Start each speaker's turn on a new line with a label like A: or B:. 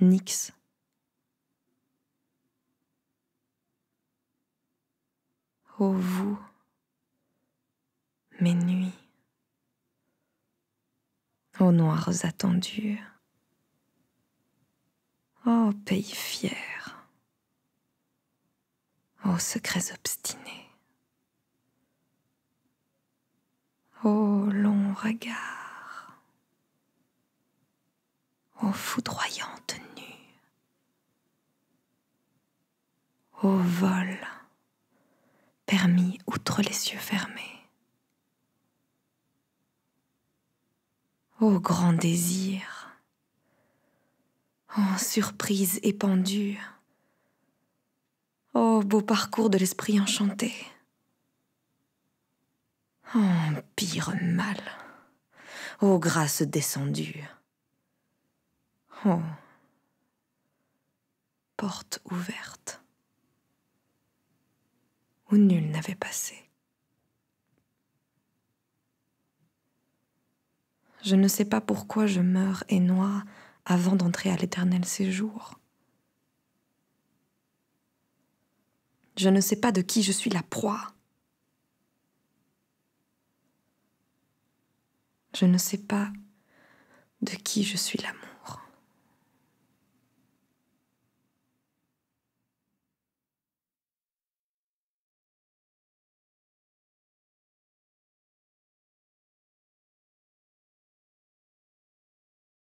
A: Nix. Ô oh, vous, mes nuits,
B: ô noirs attendus,
A: ô pays fier, ô secrets obstinés, ô longs regards, ô foudroyantes Ô
C: vol, permis outre les cieux fermés. Ô grand désir,
D: ô surprise épandue, ô beau parcours de l'esprit enchanté,
E: ô pire mal, ô grâce descendue,
A: ô porte ouverte où nul n'avait passé.
D: Je ne sais pas pourquoi je meurs et noie avant d'entrer à l'éternel séjour. Je ne sais pas de qui je suis la proie. Je ne sais pas de qui je suis l'amour.